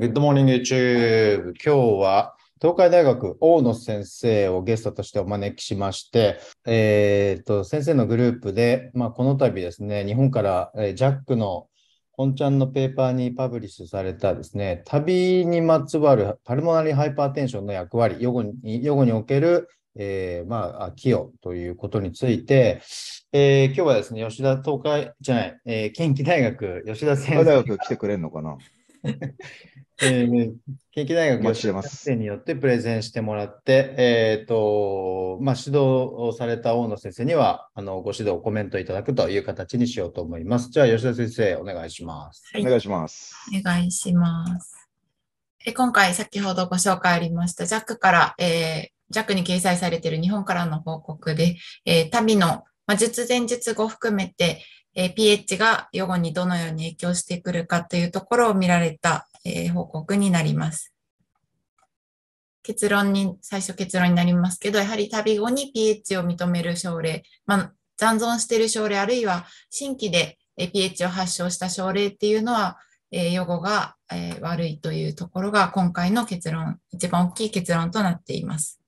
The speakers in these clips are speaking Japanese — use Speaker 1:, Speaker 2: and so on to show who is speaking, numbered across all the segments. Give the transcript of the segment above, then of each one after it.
Speaker 1: Good morning, YouTube. 今日は東海大学大野先生をゲストとしてお招きしまして、えー、と先生のグループで、まあ、この度ですね、日本からジャックの本ちゃんのペーパーにパブリッシュされたですね、旅にまつわるパルモナリハイパーテンションの役割、予後に予後における、えー、まあ、寄与ということについて、えー、今日はですね、吉田東海じゃない、えー、近畿大学、吉田先生。東海大学来てくれる
Speaker 2: のかな
Speaker 1: えー、近畿大学の先生によってプレゼンしてもらって、えっ、ー、と、まあ、指導された大野先生には、あの、ご指導、コメントいただくという形にしようと思います。じゃあ、吉田先生、お願いします。はい、お願いします。
Speaker 3: お願いします。え今回、先ほどご紹介ありました、ジャックから、えー、ジャックに掲載されている日本からの報告で、えー、民の、まあ、術前術後含めて、えー、pH が予後にどのように影響してくるかというところを見られたえー、報告になります。結論に、最初結論になりますけど、やはり旅後に pH を認める症例、まあ、残存している症例、あるいは新規で pH を発症した症例っていうのは、えー、予後が、えー、悪いというところが今回の結論、一番大きい結論となっています。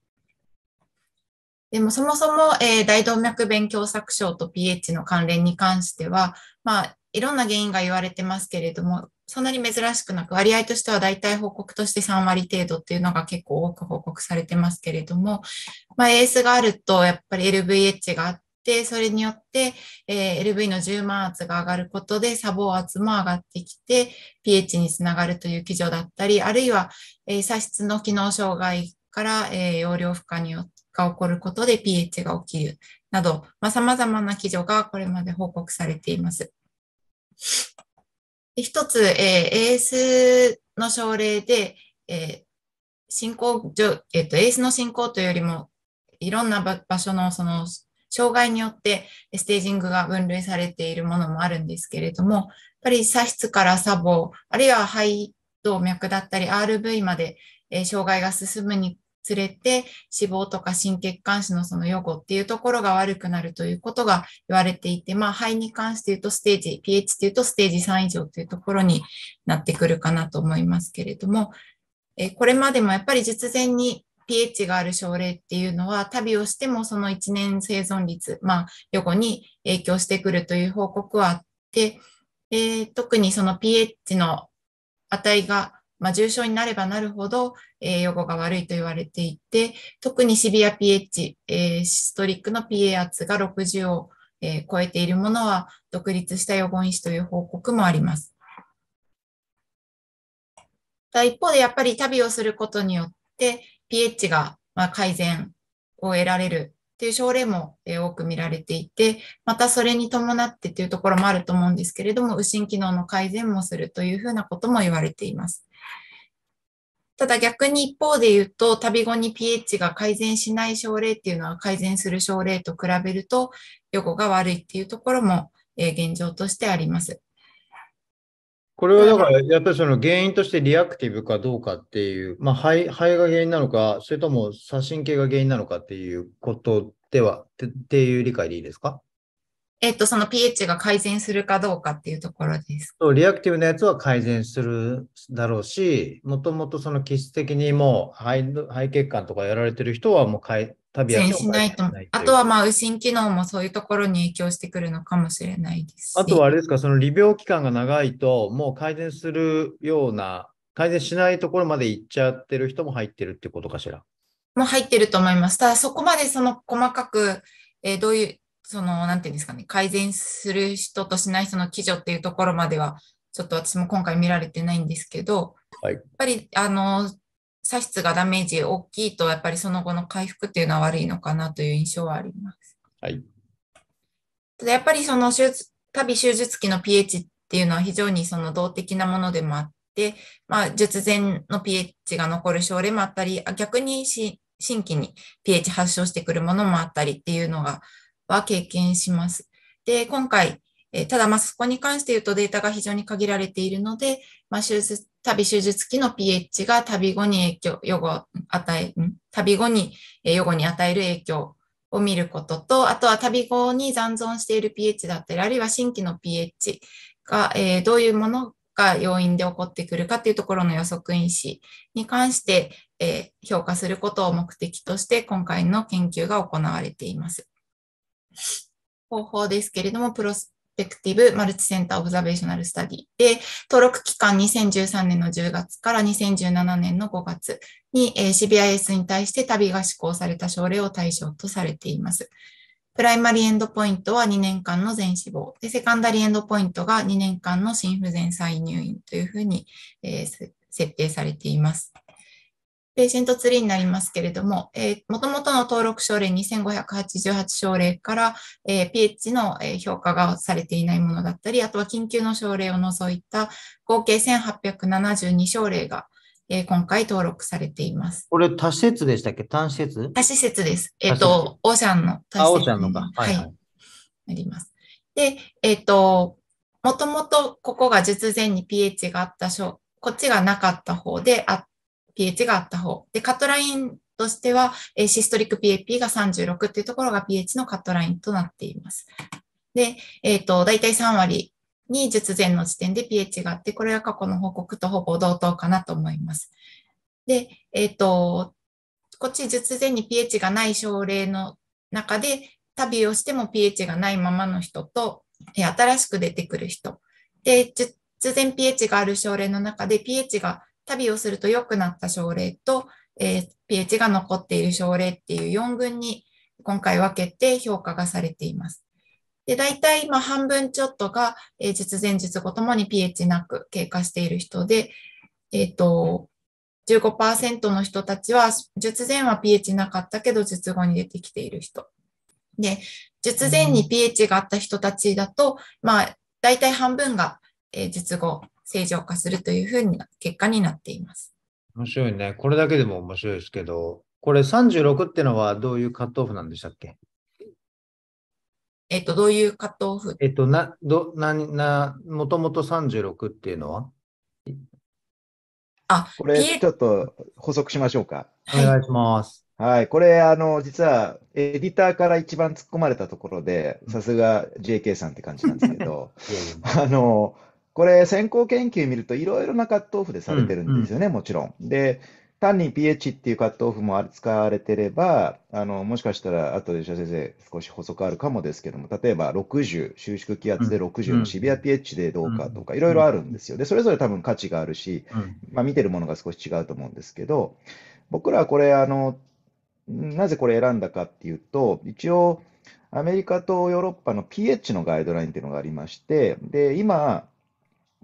Speaker 3: でもそもそも、えー、大動脈弁狭窄症と pH の関連に関しては、まあ、いろんな原因が言われてますけれども、そんなに珍しくなく、割合としては大体報告として3割程度っていうのが結構多く報告されてますけれども、まあ、AS があると、やっぱり LVH があって、それによって、え LV の10万圧が上がることで、砂防圧も上がってきて、pH につながるという基準だったり、あるいは、え砂質の機能障害から、え容量負荷によって、が起こることで pH が起きるなど、まあ、様々な基準がこれまで報告されています。1。一つ、えー、AS の症例で、えー、進行、えーと、AS の進行というよりも、いろんな場所のその障害によってステージングが分類されているものもあるんですけれども、やっぱり左室から左房、あるいは肺動脈だったり RV まで障害が進むにつれて脂肪とか心血管支のその予後っていうところが悪くなるということが言われていて、まあ、肺に関して言うとステージ、pH っていうとステージ3以上というところになってくるかなと思いますけれども、えこれまでもやっぱり実前に pH がある症例っていうのは、旅をしてもその1年生存率、まあ、予後に影響してくるという報告はあって、えー、特にその pH の値がまあ、重症になればなるほど、えー、予後が悪いと言われていて、特にシビア pH、えー、ストリックの PA 圧が60を、えー、超えているものは、独立した予後因子という報告もあります。一方で、やっぱり旅をすることによって、pH がまあ改善を得られるという症例も多く見られていて、またそれに伴ってというところもあると思うんですけれども、右心機能の改善もするというふうなことも言われています。ただ逆に一方で言うと、旅後に pH が改善しない症例っていうのは改善する症例と比べると予後が悪いっていうところも、え現状としてあります。
Speaker 1: これはだから、やっぱりその原因としてリアクティブかどうかっていう、まあ、肺肺が原因なのか、それとも左心系が原因なのかっていうことでは、っていう理解でいいですか
Speaker 3: えっ、と、その pH が改善するかどうかっていうところで
Speaker 1: す。リアクティブなやつは改善するだろうし、もともとその気質的にもう肺肺血管とかやられてる人はもう改旅しない
Speaker 3: と。あとはまあ、右心機能もそういうところに影響してくるのかもしれないです。
Speaker 1: あとはあれですか、その利病期間が長いと、もう改善するような、改善しないところまで行っちゃってる人も入ってるってことかしら。
Speaker 3: もう入ってると思います。ただ、そこまでその細かく、えー、どういう、その、なんていうんですかね、改善する人としない人の基準っていうところまでは、ちょっと私も今回見られてないんですけど、はい、やっぱり、あの、左室がダメージ大きいと、やっぱりその後の回復っていうのは悪いのかなという印象はあります。はい。ただやっぱりその手術、び手術期の pH っていうのは非常にその動的なものでもあって、まあ、術前の pH が残る症例もあったり、逆に新規に pH 発症してくるものもあったりっていうのが、は経験します。で、今回、えただ、まそこに関して言うとデータが非常に限られているので、まあ、手術、旅手術期の pH が旅後に影響、予後、与え、ん旅後に、え予後に与える影響を見ることと、あとは旅後に残存している pH だったり、あるいは新規の pH が、えー、どういうものが要因で起こってくるかっていうところの予測因子に関して、えー、評価することを目的として、今回の研究が行われています。方法ですけれども、プロスペクティブマルチセンターオブザベーショナルスタディで、登録期間2013年の10月から2017年の5月に、えー、CBIS に対して旅が施行された症例を対象とされています。プライマリエンドポイントは2年間の全死亡で、セカンダリエンドポイントが2年間の心不全再入院というふうに、えー、設定されています。ペーシェントツリーになりますけれども、えもともとの登録症例2588症例から、えー、pH の評価がされていないものだったり、あとは緊急の症例を除いた合計1872症例が、えー、今回登録されています。これ、多施設でし
Speaker 1: たっけ単施設多
Speaker 3: 施設です。えっ、ー、と、オーシャンの多
Speaker 1: 施設。オーシャンのか。はい、は
Speaker 3: い。なります。で、えっ、ー、と、もともとここが術前に pH があったこっちがなかった方であっ pH があった方。で、カットラインとしては、えシストリック PAP が36っていうところが pH のカットラインとなっています。で、えっ、ー、と、だいたい3割に術前の時点で pH があって、これは過去の報告とほぼ同等かなと思います。で、えっ、ー、と、こっち術前に pH がない症例の中で、旅をしても pH がないままの人と、え新しく出てくる人。で、術前 pH がある症例の中で pH が旅をすると良くなった症例と、えー、pH が残っている症例っていう4群に今回分けて評価がされています。で、大体、まあ、半分ちょっとが、えー、術前術後ともに pH なく経過している人で、えっ、ー、と、15%の人たちは、術前は pH なかったけど、術後に出てきている人。で、術前に pH があった人たちだと、まあ、大体半分が、えー、術後正常化するというふうに結果になっています。
Speaker 1: 面白いね。これだけでも面白いですけど、これ36ってのはどういうカットオフなんでしたっけえっと、どういうカットオフえっと、な、ど、な、な、もともと36っていうのは
Speaker 2: あ、これちょっと補足しましょうか。
Speaker 1: はい、お願いしま
Speaker 2: す。はい、これ、あの、実は、エディターから一番突っ込まれたところで、さすが JK さんって感じなんですけど、あの、これ、先行研究見ると、いろいろなカットオフでされてるんですよね、うんうん、もちろん。で、単に pH っていうカットオフも使われてれば、あのもしかしたら、後で吉田先生、少し補足あるかもですけども、例えば60、収縮気圧で60のシビア pH でどうかとか、いろいろあるんですよ。で、それぞれ多分価値があるし、まあ、見てるものが少し違うと思うんですけど、僕らはこれ、あのなぜこれ選んだかっていうと、一応、アメリカとヨーロッパの pH のガイドラインっていうのがありまして、で、今、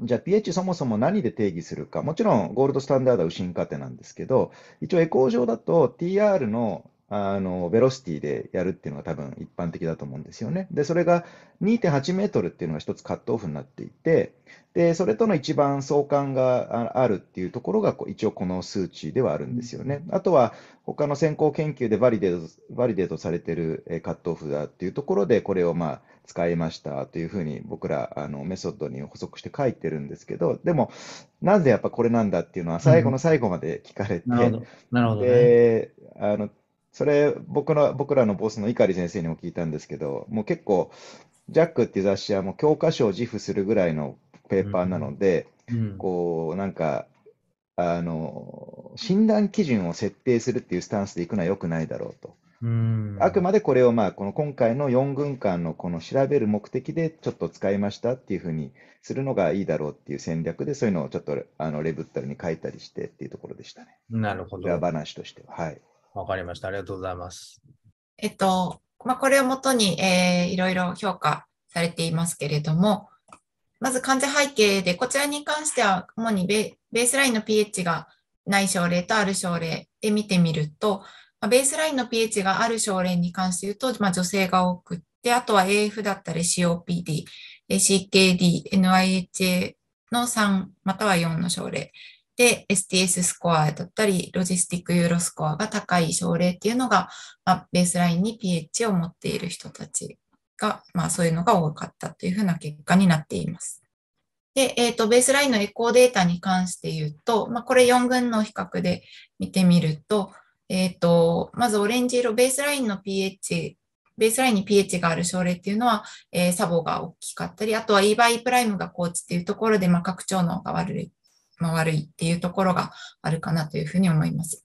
Speaker 2: じゃあ pH そもそも何で定義するか。もちろんゴールドスタンダードは右心過程なんですけど、一応エコー上だと TR のあの、ベロシティでやるっていうのが多分一般的だと思うんですよね。で、それが2.8メートルっていうのが一つカットオフになっていて、で、それとの一番相関があるっていうところが、一応この数値ではあるんですよね。あとは、他の先行研究でバリデート、バリデートされてるカットオフだっていうところで、これをまあ、使いましたというふうに僕ら、あの、メソッドに補足して書いてるんですけど、でも、なぜやっぱこれなんだっていうのは、最後の最後まで聞かれて、うん、なるほど、ね、で、あの、それ、僕の、僕らのボスの碇先生にも聞いたんですけど、もう結構、ジャックっていう雑誌はもう教科書を自負するぐらいのペーパーなので、うんこう、なんか、あの、診断基準を設定するっていうスタンスでいくのは良くないだろうと。うんあくまでこれをまあこの今回の4軍間のこの調べる目的でちょっと使いましたっていうふうにするのがいいだろうっていう戦略でそういうのをちょっとあのレブッタルに書いたりしてっていうところでしたね。なるほど。話としては。はい。わ
Speaker 3: か
Speaker 1: りました。ありがとうございます。
Speaker 3: えっと、まあ、これをもとに、えー、いろいろ評価されていますけれども、まず患者背景で、こちらに関しては、主にベースラインの pH がない症例とある症例で見てみると、まあ、ベースラインの pH がある症例に関して言うと、まあ、女性が多くて、あとは AF だったり COPD、CKD、NIHA の3または4の症例で、、STS スコアだったり、ロジスティックユーロスコアが高い症例っていうのが、まあ、ベースラインに pH を持っている人たちが、まあ、そういうのが多かったというふうな結果になっています。で、えっ、ー、と、ベースラインのエコーデータに関して言うと、まあ、これ4群の比較で見てみると、えっ、ー、と、まずオレンジ色、ベースラインの pH ベースラインに pH がある症例っていうのは、えー、サボが大きかったり、あとは E バイプライムが高知っていうところで、まあ、拡張能が悪いまあ、悪いっていうところがあるかなというふうに思います。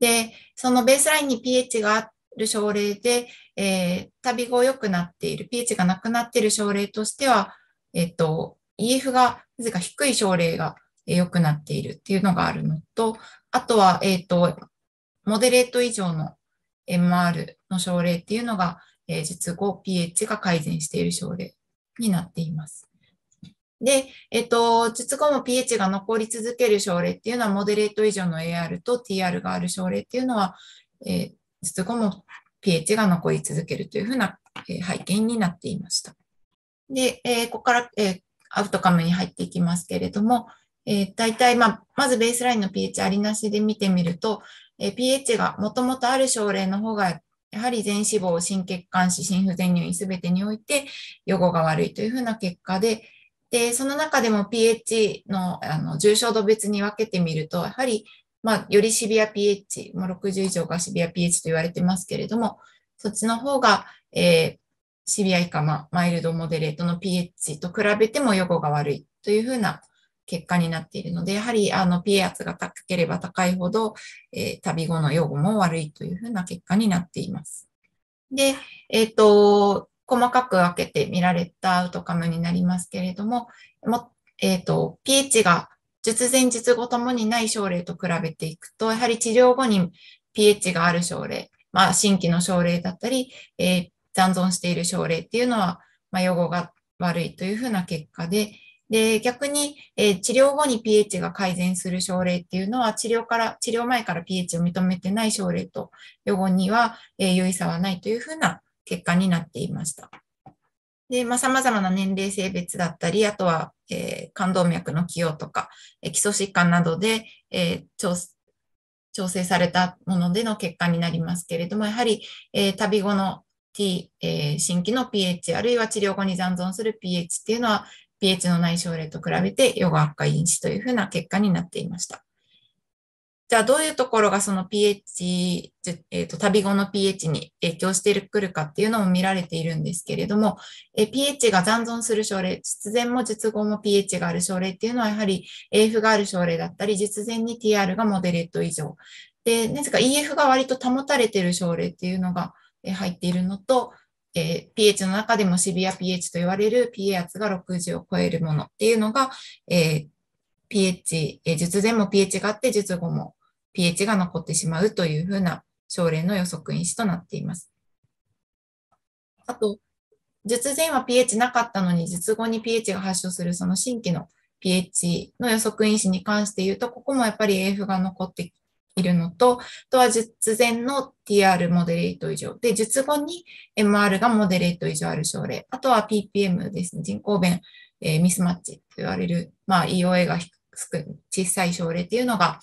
Speaker 3: で、そのベースラインに pH がある症例で、えー、旅後良くなっている、pH がなくなっている症例としては、えっ、ー、と、EF がなぜか低い症例が良くなっているっていうのがあるのと、あとは、えっ、ー、と、モデレート以上の MR の症例っていうのが、えー、術後 pH が改善している症例になっています。で、えっと、術後も pH が残り続ける症例っていうのは、モデレート以上の AR と TR がある症例っていうのは、えー、術後も pH が残り続けるというふうな、えー、背景になっていました。で、えー、ここから、えー、アウトカムに入っていきますけれども、えー、大体、まあ、まずベースラインの pH ありなしで見てみると、えー、pH がもともとある症例の方がやはり全脂肪、心血管死、心不全入院すべてにおいて予後が悪いというふうな結果で、で、その中でも pH のあの重症度別に分けてみると、やはり、まあ、よりシビア pH、もう60以上がシビア pH と言われてますけれども、そっちの方が、えー、シビア以下、まあ、マイルドモデレートの pH と比べても予後が悪いというふうな結果になっているので、やはりあの pH 圧が高ければ高いほど、えー、旅後の予後も悪いというふうな結果になっています。で、えっ、ー、と、細かく分けて見られたアウトカムになりますけれども、もえっ、ー、と、pH が術前、術後ともにない症例と比べていくと、やはり治療後に pH がある症例、まあ、新規の症例だったり、えー、残存している症例っていうのは、まあ、予後が悪いというふうな結果で、で、逆に、えー、治療後に pH が改善する症例っていうのは、治療から、治療前から pH を認めてない症例と、予後には、えー、有意差はないというふうな結果になっていました。で、まあ、様々な年齢、性別だったり、あとは、えー、冠動脈の寄与とか、えー、基礎疾患などで、えー、調調整されたものでの結果になりますけれども、やはり、えー、旅後の T、えー、新規の pH、あるいは治療後に残存する pH っていうのは、pH の内症例と比べて、予後悪化因子というふうな結果になっていました。じゃあどういうところがその pH、えーと、旅後の pH に影響してくるかっていうのも見られているんですけれども、え pH が残存する症例、実前も実後も pH がある症例っていうのはやはり AF がある症例だったり、実前に TR がモデレート以上。で、なぜか EF が割と保たれている症例っていうのが入っているのと、えー、pH の中でもシビア pH と言われる pH 圧が60を超えるものっていうのが、えー、pH、え術前も pH があって、術後も pH が残ってしまうというふうな症例の予測因子となっています。あと、術前は pH なかったのに、術後に pH が発症するその新規の pH の予測因子に関して言うと、ここもやっぱり AF が残っているのと、あとは術前の TR モデレート以上。で、術後に MR がモデレート以上ある症例。あとは PPM ですね。人工弁、えー、ミスマッチと言われる、まあ EOA が小さい症例っていうのが、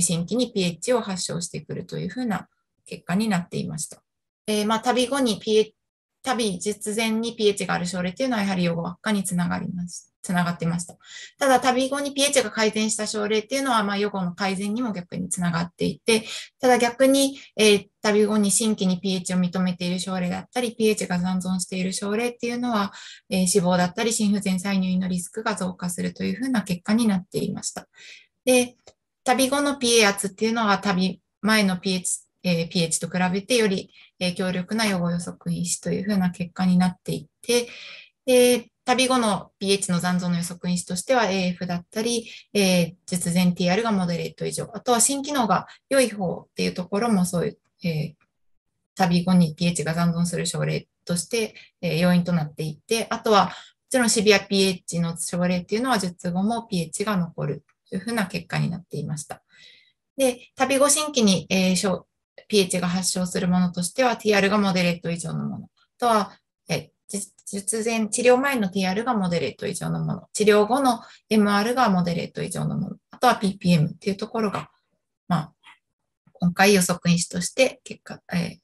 Speaker 3: 新規に pH を発症してくるというふうな結果になっていました。えー、まあ、旅後に pH、旅実前に pH がある症例というのはやはり予後悪化につながります。つながってました。ただ、旅後に pH が改善した症例っていうのは、まあ、予後の改善にも逆につながっていて、ただ逆に、えー、旅後に新規に pH を認めている症例だったり、pH が残存している症例っていうのは、えー、死亡だったり、心不全再入院のリスクが増加するというふうな結果になっていました。で、旅後の PA 圧っていうのは旅前の pH,、え pH と比べてより、え強力な予後予測因子というふうな結果になっていて、で旅後の pH の残存の予測因子としては AF だったり、えー、術前 TR がモデレート以上、あとは新機能が良い方っていうところもそういう、えー、旅後に pH が残存する症例として、えー、要因となっていて、あとはもちろんシビア pH の症例っていうのは術後も pH が残るというふうな結果になっていました。で、旅後新規に、えー、pH が発症するものとしては TR がモデレート以上のもの。あとは、え術前、治療前の TR がモデレート以上のもの。治療後の MR がモデレート以上のもの。あとは PPM っていうところが、まあ、今回予測因子として結果、えー、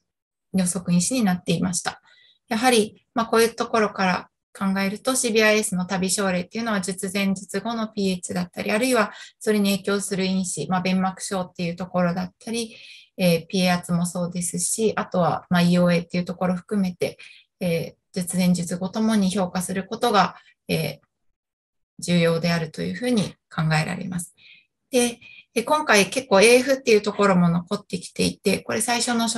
Speaker 3: 予測因子になっていました。やはり、まあ、こういうところから考えると CBIS の旅症例っていうのは術前術後の pH だったり、あるいはそれに影響する因子、まあ、弁膜症っていうところだったり、えー、PA 圧もそうですし、あとはま EOA っていうところ含めて、えー、術前術後ともに評価することが、えー、重要であるというふうに考えられます。で、今回結構 AF っていうところも残ってきていて、これ最初の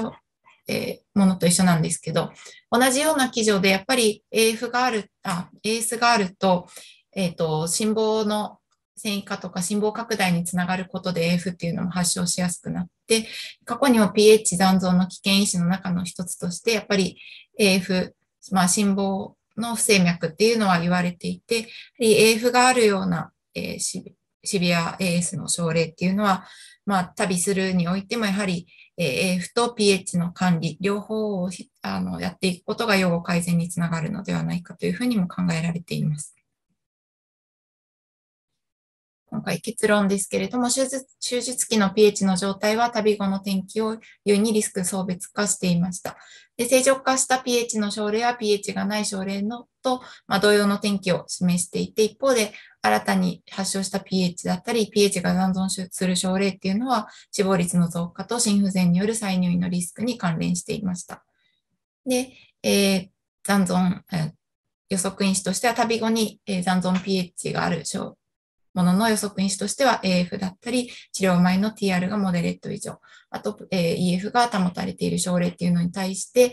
Speaker 3: えー、ものと一緒なんですけど、同じような機序でやっぱり AF がある、あ、AS があると、えっ、ー、と、心房の線維化とか心房拡大につながることで AF っていうのも発症しやすくなって、過去にも PH 残存の危険因子の中の一つとして、やっぱり AF、まあ心房の不整脈っていうのは言われていて、AF があるような、えー、シビア AS の症例っていうのは、まあ旅するにおいてもやはりえ AF と pH の管理、両方をあのやっていくことが用語改善につながるのではないかというふうにも考えられています。今回結論ですけれども、手術手術期の pH の状態は旅後の天気を優にリスク層別化していました。で、正常化した pH の症例は pH がない症例のと、まあ、同様の天気を示していて、一方で新たに発症した pH だったり、pH が残存する症例っていうのは、死亡率の増加と心不全による再入院のリスクに関連していました。で、えー、残存、えー、予測因子としては、旅後に、えー、残存 pH がある症ものの予測因子としては AF だったり、治療前の TR がモデレット以上、あと、えー、EF が保たれている症例っていうのに対して、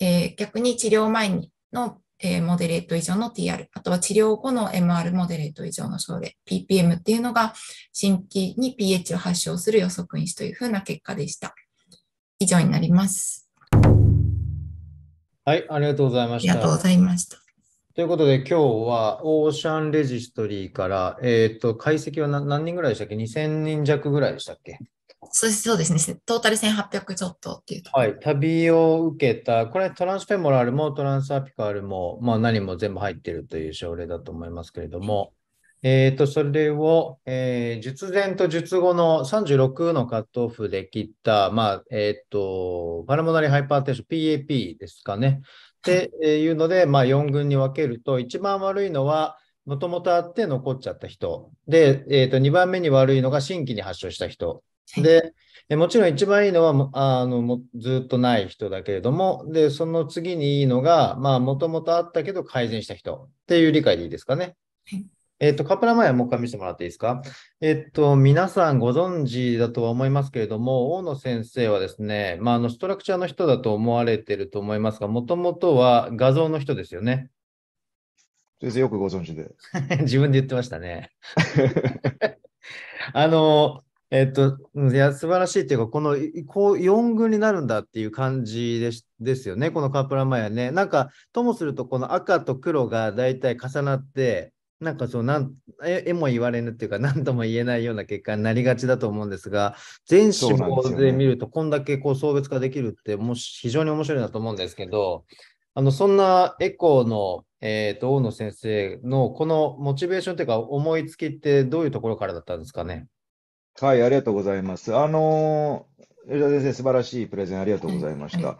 Speaker 3: えー、逆に治療前にのえモデレート以上の TR、あとは治療後の MR モデレート以上の症例、PPM っていうのが新規に PH を発症する予測因子というふうな結果でした。以上になります。
Speaker 1: はい、ありがとうございました。ありがとうございました。ということで、今日はオーシャンレジストリーから、えっ、ー、と、解析は何人ぐらいでしたっけ ?2000 人弱ぐらいでしたっけ
Speaker 3: そうですね、トータル1800ちょっとっていうと。
Speaker 1: はい、旅を受けた、これトランスフェモラルもトランスアピカルも、まあ何も全部入ってるという症例だと思いますけれども、えっ、ー、と、それを、えー、術前と術後の36のカットオフで切った、まあ、えっ、ー、と、パラモナリハイパーテンション、PAP ですかね、っていうので、まあ、4群に分けると、一番悪いのは、もともとあって残っちゃった人。で、えー、と2番目に悪いのが新規に発症した人。で、もちろん一番いいのはあのずっとない人だけれども、で、その次にいいのが、まあ、もともとあったけど改善した人っていう理解でいいですかね。えっと、カプラ前はもう一回見せてもらっていいですか。えっと、皆さんご存知だとは思いますけれども、大野先生はですね、まあ、あのストラクチャーの人だと思われていると思いますが、もともとは画像の人ですよね。先生、よくご存知で。自分で言ってましたね。あの、えっと、いや、素晴らしいというか、この、こう、4群になるんだっていう感じですですよね、このカープラマヤね。なんか、ともすると、この赤と黒が大体重なって、なんかそうなんえ、えも言われぬっていうか、何とも言えないような結果になりがちだと思うんですが、全脂肪で見ると、こんだけこう送別化できるって、もし非常に面白いなと思うんですけど、あのそんなエコーの、えーと、大野先生のこのモチベーションというか、思いつきってどういうところからだったんですかね。
Speaker 2: はい、ありがとうございます。あの吉田先生、素晴らしいプレゼンありがとうございました。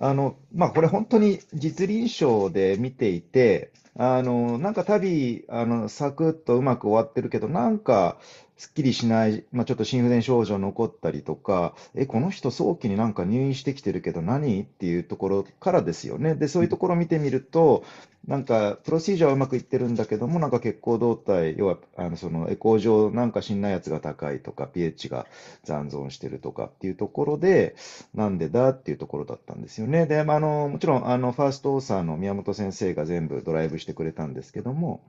Speaker 2: あのまあ、これ、本当に実臨床で見ていて、あの、なんか旅、あの、サクッとうまく終わってるけど、なんか、すっきりしない、まあ、ちょっと心不全症状残ったりとか、え、この人、早期になんか入院してきてるけど何、っていうところからですよね。で、そういうところを見てみると、なんか、プロシージャーはうまくいってるんだけども、なんか血行動態、要は、あのそのエコー上、なんかしんないやつが高いとか、pH が残存してるとかっていうところで、なんでだっていうところだったんですよね。で、まあ、あのもちろん、あのファーストオーサーの宮本先生が全部ドライブしてくれたんですけども、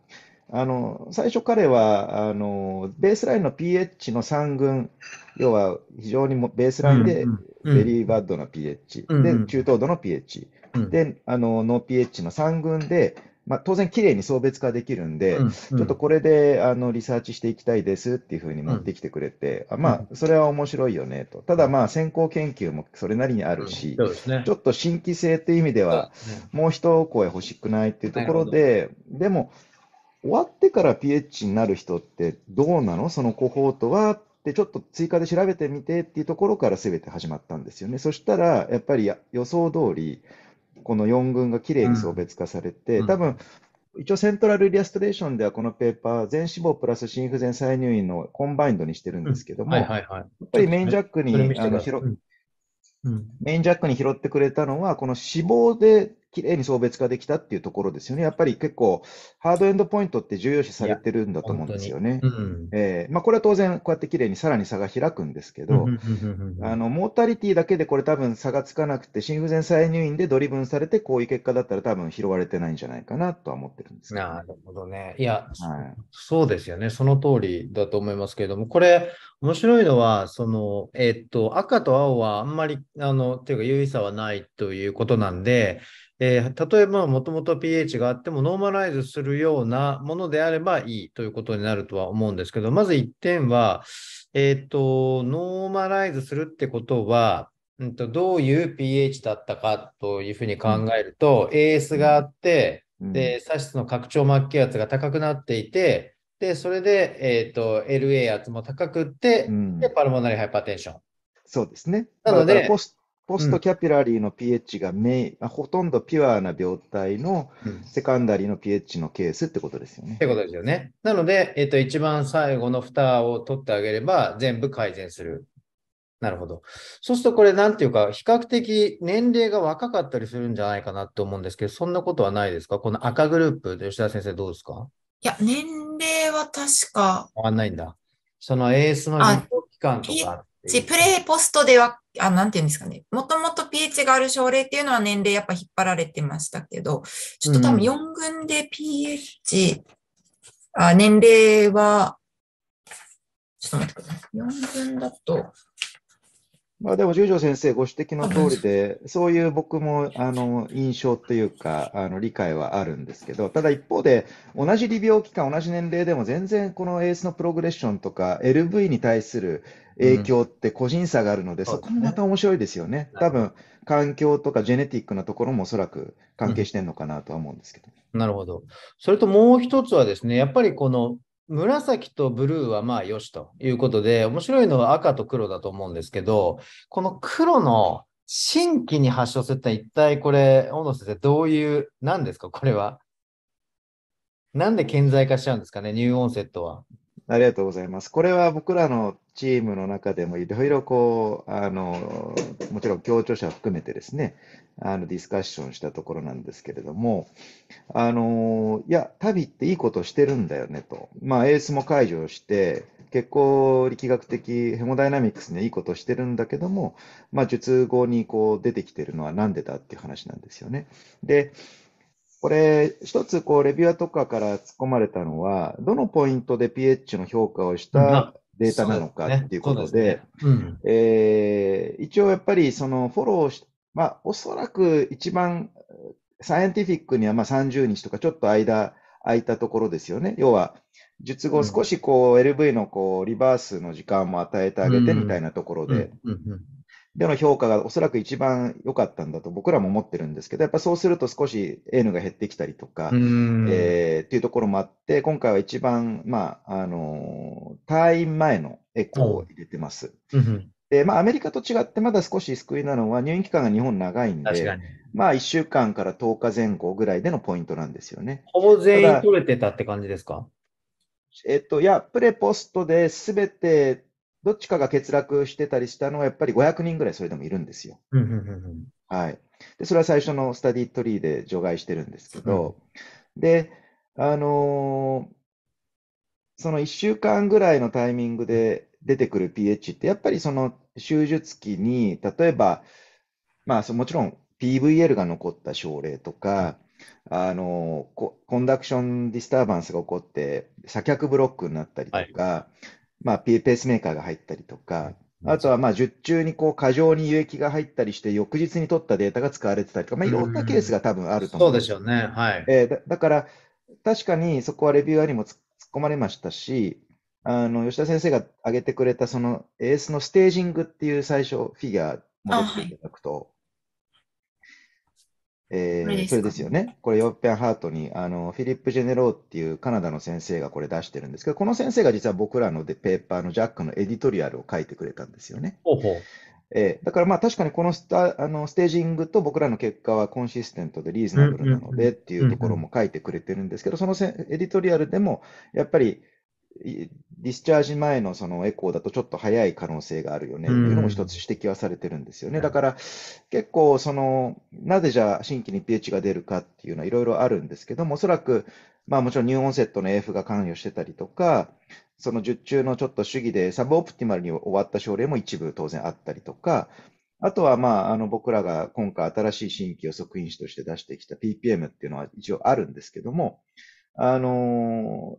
Speaker 2: あの最初彼はあのベースラインの pH の3群、要は非常にもベースラインでベリーバッドの pH、うんうん、で中等度の pH、うん、であのノー pH の3群で、まあ、当然きれいに送別化できるんで、うんうん、ちょっとこれであのリサーチしていきたいですっていうふうに持ってきてくれて、うん、まあそれは面白いよねと、ただまあ先行研究もそれなりにあるし、うんね、ちょっと新規性という意味では、もう一声欲しくないっていうところで、でも終わってから PH になる人ってどうなのそのコホートはてちょっと追加で調べてみてっていうところから全て始まったんですよね。そしたら、やっぱり予想通り、この4群がきれいに送別化されて、うん、多分、一応セントラルリアストレーションではこのペーパー、全脂肪プラス心不全再入院のコンバインドにしてるんですけども、やっぱりメインジャックに、拾、うんメインジャックに拾ってくれたのは、この脂肪で綺麗に送別化できたっていうところですよね。やっぱり結構、ハードエンドポイントって重要視されてるんだと思うんですよね。うん、えー、まあ、これは当然、こうやって綺麗にさらに差が開くんですけど、あの、モータリティだけでこれ多分差がつかなくて、心不全再入院でドリブンされて、こういう結果だったら多分拾われてないんじゃないかなとは思ってるんで
Speaker 1: すなるほどね。いや、はい、そうですよね。その通りだと思いますけれども、これ、面白いのは、その、えー、っと、赤と青はあんまり、あの、ていうか、優位差はないということなんで、えー、例えばもともと pH があってもノーマライズするようなものであればいいということになるとは思うんですけど、まず1点は、えー、と、ノーマライズするってことは、うんと、どういう pH だったかというふうに考えると、うん、AS があって、うん、で、の拡張末期圧が高くなっていて、で、それで、えー、と、LA 圧も高くって、うん、で、パルモナリハイパーテンショ
Speaker 2: ン。そうですね。なので、ポスポストキャピラリーの pH がメイ、うん、ほとんどピュアな病態のセカンダリーの pH のケースってことですよね。ってこと
Speaker 1: ですよね。なので、えっ、と、一番最後の蓋を取ってあげれば全部改善する。なるほど。そうするとこれなんていうか、比較的年齢が若かったりするんじゃないかなと思うんですけど、そんなことはないですかこの赤グループ吉田先生どうですか
Speaker 3: いや、年齢は確か。
Speaker 1: 変わんないんだ。そのエースの期間とか。
Speaker 3: プレイポストではあ、なんていうんですかね。もともと pH がある症例っていうのは年齢やっぱ引っ張られてましたけど、ちょっと多分4群で pH、うん、あ年齢は、ちょっ
Speaker 2: と待ってください。4群だと。まあでも、十条先生ご指摘の通りで、そういう僕もあの印象というか、あの理解はあるんですけど、ただ一方で、同じ利病期間、同じ年齢でも全然このエースのプログレッションとか、LV に対する影響って個人差があるので、うん、そこもまた面白いですよね。多分、環境とかジェネティックなところもおそらく関係してるのかなとは思うんですけど、
Speaker 1: うん。なるほど。それともう一つはですね、やっぱりこの紫とブルーはまあよしということで、面白いのは赤と黒だと思うんですけど、この黒の新規に発症するって一体これ、小野先生、どういう、何ですか、これは。なんで顕在化しちゃうんですかね、ニューオンセットは。
Speaker 2: ありがとうございます。これは僕らのチームの中でもいろいろこう、あの、もちろん協調者含めてですね、あの、ディスカッションしたところなんですけれども、あの、いや、旅っていいことしてるんだよねと。まあ、エースも解除して、結構力学的ヘモダイナミクスにいいことしてるんだけども、まあ、術後にこう出てきてるのはなんでだっていう話なんですよね。で、これ、一つ、こう、レビュアとかから突っ込まれたのは、どのポイントで pH の評価をしたデータなのかっていうことで、一応やっぱりそのフォローし、まあ、おそらく一番サイエンティフィックにはまあ30日とかちょっと間空いたところですよね。要は、術後少しこう LV のこうリバースの時間も与えてあげてみたいなところで、での評価がおそらく一番良かったんだと僕らも思ってるんですけど、やっぱそうすると少し N が減ってきたりとか、えー、っていうところもあって、今回は一番、まあ、あの退院前のエコーを入れてます。で、まあ、アメリカと違ってまだ少し救いなのは入院期間が日本長いんで、まあ、1週間から10日前後ぐらいでのポイントなんですよね。ほぼ全員取れてたって感じですかえっと、いや、プレポストで全てどっちかが欠落してたりしたのは、やっぱり500人ぐらいそれでもいるんですよ。はい、でそれは最初のスタディトリーで除外してるんですけど、うん、で、あのー、その1週間ぐらいのタイミングで出てくる pH って、やっぱりその手術期に、例えば、まあ、もちろん PVL が残った症例とか、あのコンダクションディスターバンスが起こって、左脚ブロックになったりとか、はい、まあ、ペースメーカーが入ったりとか、あとはまあ受中にこう過剰に輸液が入ったりして、翌日に取ったデータが使われてたりとか、まあ、いろんなケースが多分あると思うそうですよね。はいえー、だだから、確かにそこはレビューアーにも突っ込まれましたし、あの吉田先生が挙げてくれたそのエースのステージングっていう最初、フィギュアも出ていただくと、えー、それですよね。これ、ヨッペンハートに、あの、フィリップ・ジェネローっていうカナダの先生がこれ出してるんですけど、この先生が実は僕らのでペーパーのジャックのエディトリアルを書いてくれたんですよね。ほえー、だからまあ確かにこのスタあのステージングと僕らの結果はコンシステントでリーズナブルなのでっていうところも書いてくれてるんですけど、そのエディトリアルでもやっぱりディスチャージ前のそのエコーだとちょっと早い可能性があるよねっていうのも一つ指摘はされてるんですよね。だから結構その、なぜじゃあ新規に pH が出るかっていうのはいろいろあるんですけども、おそらくまあもちろんニューオンセットの AF が関与してたりとか、その受注のちょっと主義でサブオプティマルに終わった症例も一部当然あったりとか、あとは、まあ、あの、僕らが今回新しい新規予測因子として出してきた PPM っていうのは一応あるんですけども、あの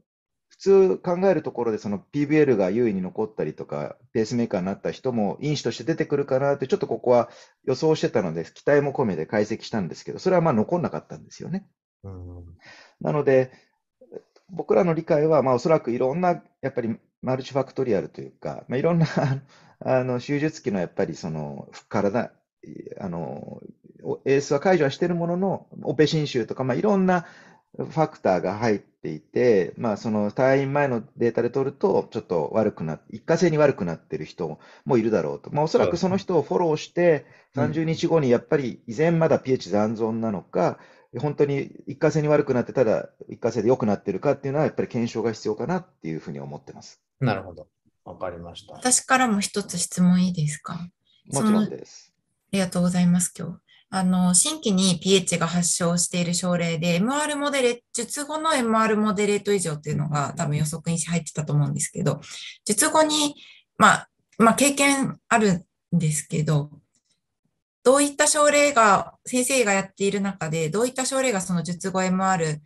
Speaker 2: 普通考えるところでその p b l が優位に残ったりとか、ペースメーカーになった人も因子として出てくるかなって、ちょっとここは予想してたので、期待も込めて解析したんですけど、それはまあ残んなかったんですよね。うん、なので、僕らの理解は、まあ、おそらくいろんな、やっぱりマルチファクトリアルというか、まあ、いろんな あの手術期のやっぱりその体、あのエースは解除はしているものの、オペ侵襲とか、まあ、いろんなファクターが入って、ていて、まあ、その退院前のデータで取ると、ちょっと悪くな一過性に悪くなってる人もいるだろうと、まあ、おそらくその人をフォローして、30日後にやっぱり依然まだ pH 残存なのか、本当に一過性に悪くなって、ただ一過性で良くなってるかっていうのは、やっぱり検証が必要かなっていうふうに思ってます。なるほど。わかり
Speaker 3: ました。私からも一つ質問いいですかもちろんです。ありがとうございます、今日。あの、新規に pH が発症している症例で、MR モデレ、術後の MR モデレート異常っていうのが多分予測に入ってたと思うんですけど、術後に、まあ、まあ、経験あるんですけど、どういった症例が、先生がやっている中で、どういった症例がその術後 MR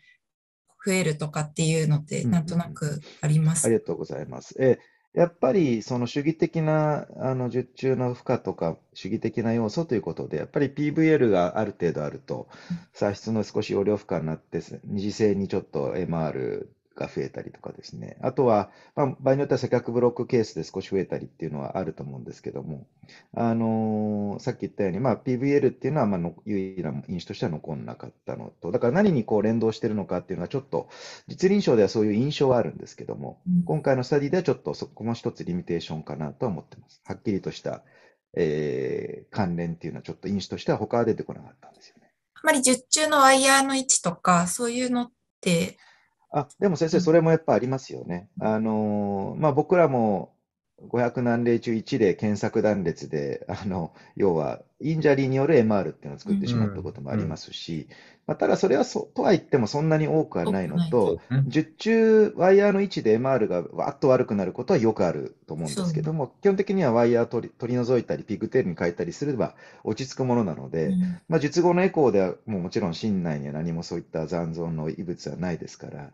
Speaker 3: 増えるとかっていうのって、なんとなくあり
Speaker 2: ます、うん、ありがとうございます。えやっぱりその主義的なあの受注の負荷とか主義的な要素ということで、やっぱり PVL がある程度あると、歳出の少し容量負荷になって、二次性にちょっと MR が増えたりとかですね、あとは、まあ、場合によっては接客ブロックケースで少し増えたりっていうのはあると思うんですけども、あのー、さっき言ったように、まあ、PVL っていうのは、まあの、有意な印象としては残んなかったのと、だから何にこう連動してるのかっていうのは、ちょっと実臨床ではそういう印象はあるんですけども、うん、今回のスタディではちょっとそこも一つリミテーションかなとは思ってます。はっきりとした、えー、関連っていうのは、ちょっと印象としては他は出てこなかったんですよ
Speaker 3: ね。あまり受注のワイヤーの位置とか、そういうのって、
Speaker 2: あ、でも先生、それもやっぱありますよね。あのー、まあ、僕らも500何例中1例検索断裂で、あの、要はインジャリーによる MR っていうのを作ってしまったこともありますし、まあ、ただそれはそとは言ってもそんなに多くはないのと、術中、ワイヤーの位置で MR がわっと悪くなることはよくあると思うんですけども、基本的にはワイヤー取り取り除いたり、ピグテールに変えたりすれば落ち着くものなので、うん、まあ、術後のエコーではもうもちろん心内には何もそういった残存の異物はないですから、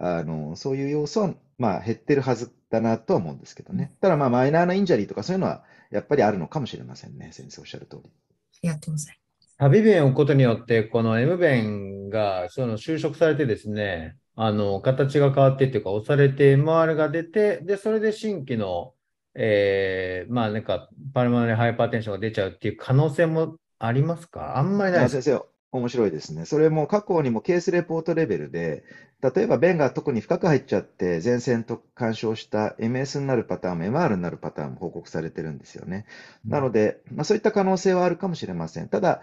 Speaker 2: あのそういう要素はまあ減ってるはずだなとは思うんですけどね。ただまあマイナーなインジャリーとかそういうのはやっぱりあるのかもしれませんね、先生おっしゃる通り。あ
Speaker 3: りがとうございま
Speaker 1: す。旅弁を置くことによって、この M 弁がその就職されてですね、あの形が変わってっていうか、押されて MR が出て、で、それで新規の、えー、まあなんか、パルマネハイパーテンションが出ちゃうっていう可能性もありますか
Speaker 2: あんまりないです。先生、面白いですね。それも過去にもケースレポートレベルで、例えば弁が特に深く入っちゃって前線と干渉した MS になるパターンも MR になるパターンも報告されてるんですよね。うん、なので、まあ、そういった可能性はあるかもしれません。ただ、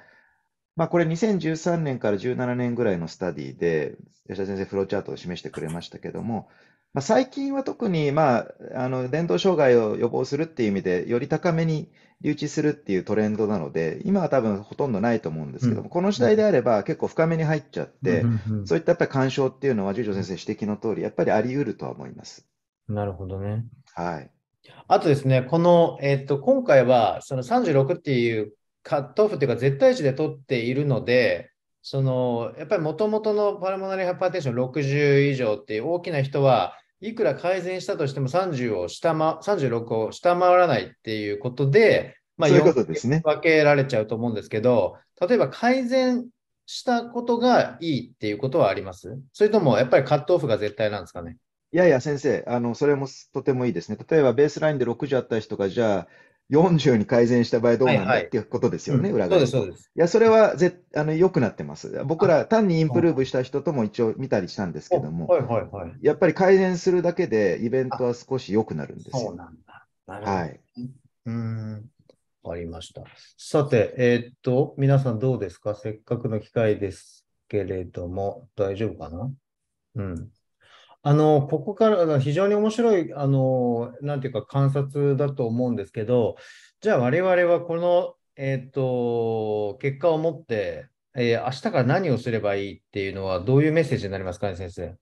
Speaker 2: まあ、これ2013年から17年ぐらいのスタディで、吉田先生フローチャートを示してくれましたけども、まあ、最近は特に、まあ、あの、伝統障害を予防するっていう意味で、より高めに留置するっていうトレンドなので、今は多分ほとんどないと思うんですけども、この時代であれば結構深めに入っちゃって、そういったやっぱり干渉っていうのは、十条先生指摘の通り、やっぱりあり得るとは思います。
Speaker 1: なるほどね。はい。あとですね、この、えっと、今回は、その36っていうカットオフっていうか、絶対値で取っているので、その、やっぱりもともとのパラモナリハイパーテンション60以上っていう大きな人は、いくら改善したとしても30を下、ま、36を下回らないっていうことで、まあ、いうことですね。分けられちゃうと思うんですけど、例えば改善したことがいいっていうことはありますそれともやっぱりカットオフが絶対なんですかね
Speaker 2: いやいや、先生、あのそれもとてもいいですね。例えばベースラインで60あった人が、じゃあ、40に改善した場合どうなんだっていうことですよね、裏側。そうです、そうです。いや、それはぜあの良くなってます。僕ら単にインプルーブした人とも一応見たりしたんですけ
Speaker 1: ども、はいはいは
Speaker 2: い、やっぱり改善するだけでイベントは少し良くなるんですよ。そうなんだ。なるほど。はい。うん。ありました。さて、えー、っと、
Speaker 1: 皆さんどうですかせっかくの機会ですけれども、大丈夫かなうん。あの、ここから非常に面白い、あの、なんていうか観察だと思うんですけど、じゃあ我々はこの、えっ、ー、と、結果をもって、えー、明日から何をすればいいっていうのはどういうメッセージになりますかね、先生。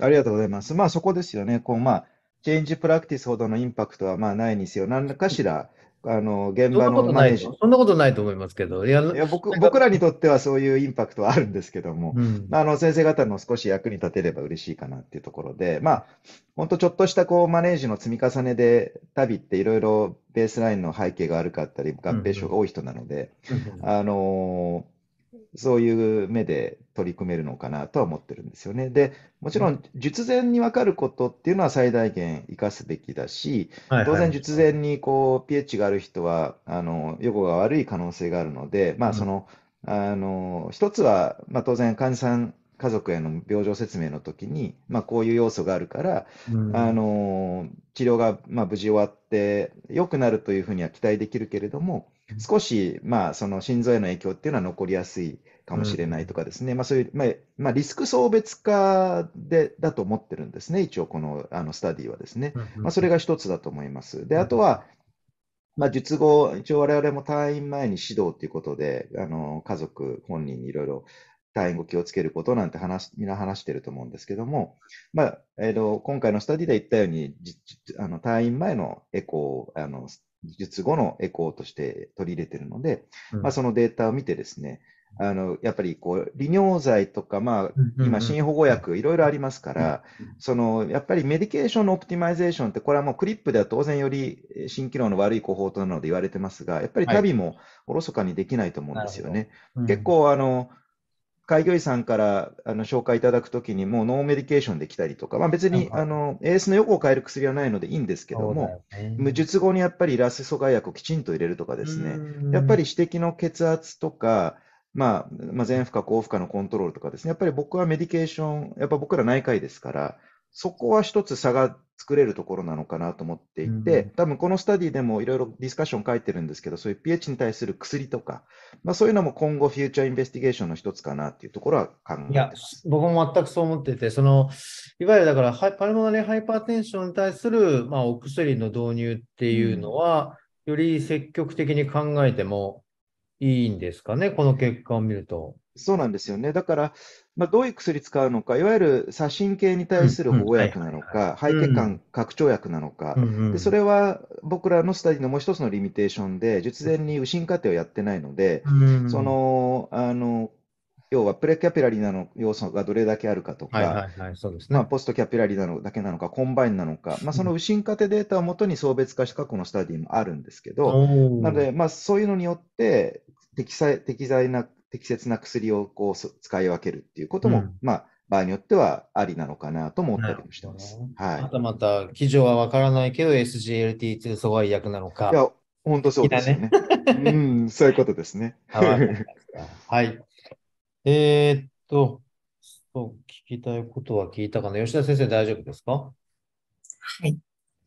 Speaker 2: ありがとうございます。まあそこですよね。こう、まあ、チェンジプラクティスほどのインパクトはまあないにせよ、何らかしら、あの現場のマネージそんなことないと思いますけど、いや僕僕らにとってはそういうインパクトはあるんですけども、うん、あの先生方の少し役に立てれば嬉しいかなっていうところで、まあ、本当、ちょっとしたこうマネージの積み重ねで、旅っていろいろベースラインの背景が悪かったり、合併症が多い人なので、うんうん、あのーそういう目で取り組めるのかなとは思ってるんですよね。で、もちろん、術前に分かることっていうのは最大限生かすべきだし、はい当然、術前にこう、ピエッチがある人は、あの、予後が悪い可能性があるので、まあ、その、あの、一つは、まあ、当然、患者さん、家族への病状説明の時に、まあ、こういう要素があるから、うん、あの治療がまあ無事終わって良くなるというふうには期待できるけれども、少し、まあ、その心臓への影響っていうのは残りやすいかもしれないとかですね、うん、まあ、そういう、まあまあ、リスク層別化でだと思ってるんですね、一応、このあのスタディはですね、まあ、それが一つだと思います。であとは、まあ、術後、一応我々も退院前に指導ということで、あの家族本人にいろいろ退院後気をつけることなんて話みんな話してると思うんですけども、まあえー、と今回のスタディで言ったように、あの退院前のエコーあの術後のエコーとして取り入れているので、まあ、そのデータを見てですね、あのやっぱりこう利尿剤とか、まあ、今、新保護薬、いろいろありますから、そのやっぱりメディケーションのオプティマイゼーションって、これはもうクリップでは当然より新機能の悪い方法となので言われてますが、やっぱり旅もおろそかにできないと思うんですよね。はい結構あの開業医さんからあの紹介いただくときに、もうノーメディケーションできたりとか、まあ、別に、あの AS の横を変える薬はないのでいいんですけども、ね、無術後にやっぱりラス阻害薬をきちんと入れるとかですね、やっぱり指摘の血圧とか、まあ、まあ、負荷、高負荷のコントロールとかですね、やっぱり僕はメディケーション、やっぱ僕ら内科医ですから、そこは一つ差が作れるところなのかなと思っていて、ん、多分このスタディでもいろいろディスカッション書いてるんですけど、そういう pH に対する薬とか、まあ、そういうのも今後、フューチャーインベスティゲーションの一つかなっていうところは考えいや、僕も全くそう
Speaker 1: 思ってて、そのいわゆるだからパルモナリーハイパーテンションに対する、まあ、お薬の導入っていうのは、うん、より積極的に考えてもいい
Speaker 2: んですかね、この結果を見ると。そうなんですよね。だから、まあ、どういう薬使うのか、いわゆる左心系に対する保護薬なのか、肺血管拡張薬なのか、うんうん、で、それは僕らのスタディのもう一つのリミテーションで、術前に右心過程をやってないので、うんうん、その、あの、要はプレキャピラリーなの要素がどれだけあるかとか、ポストキャピラリーなのだけなのか、コンバインなのか、まあ、その右心過程データをもとに送別化した過去のスタディもあるんですけど、なので、まあ、そういうのによって適材適材な適切な薬をこう使い分けるっていうことも、うん、まあ、場合によってはありなのかなと思ったりもしてます。
Speaker 1: はい。またまた、記事はわからないけど、SGLT2 阻害薬なのか。いや、
Speaker 2: 本当そうですね。ね うん、そういうことですね。
Speaker 1: はい。えー、っと、そう、聞きたいことは聞いたかな。吉田先生、大丈夫ですかは
Speaker 3: い。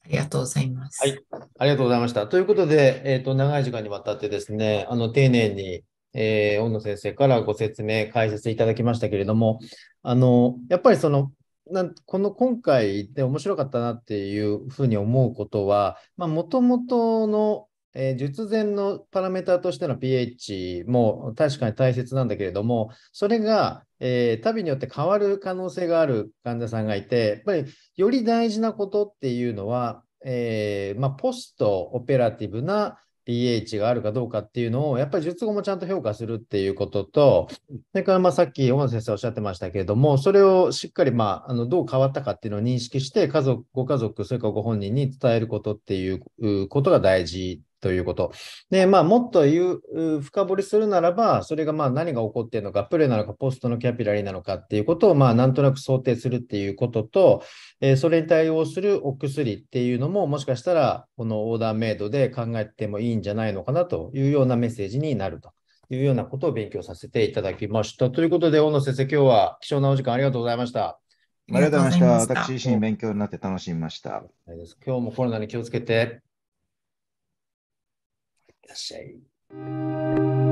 Speaker 3: ありがとうございます。はい。
Speaker 1: ありがとうございました。ということで、えっ、ー、と、長い時間にわたってですね、あの、丁寧に、えー、野先生からご説明、解説いただきましたけれども、あのやっぱりそのなんこの今回で面白かったなっていうふうに思うことは、もともとの、えー、術前のパラメータとしての pH も確かに大切なんだけれども、それが、えー、旅によって変わる可能性がある患者さんがいて、やっぱりより大事なことっていうのは、えーまあ、ポストオペラティブな p h があるかどうかっていうのを、やっぱり術後もちゃんと評価するっていうことと、それからまあさっき、小野先生おっしゃってましたけれども、それをしっかり、まあ、あのどう変わったかっていうのを認識して、家族、ご家族、それからご本人に伝えることっていうことが大事ということ。で、まあ、もっと言う、深掘りするならば、それがまあ何が起こっているのか、プレーなのか、ポストのキャピラリーなのかっていうことを、まあ、なんとなく想定するっていうことと、えー、それに対応するお薬っていうのも、もしかしたら、このオーダーメイドで考えてもいいんじゃないのかなというようなメッセージになると。いうようなことを勉強させていただきました。ということで、大野先生、今日は貴重なお時間ありがとうございました。ありがとうございました。私自身勉強になって楽しみました。今日もコロナに気をつけて。the same.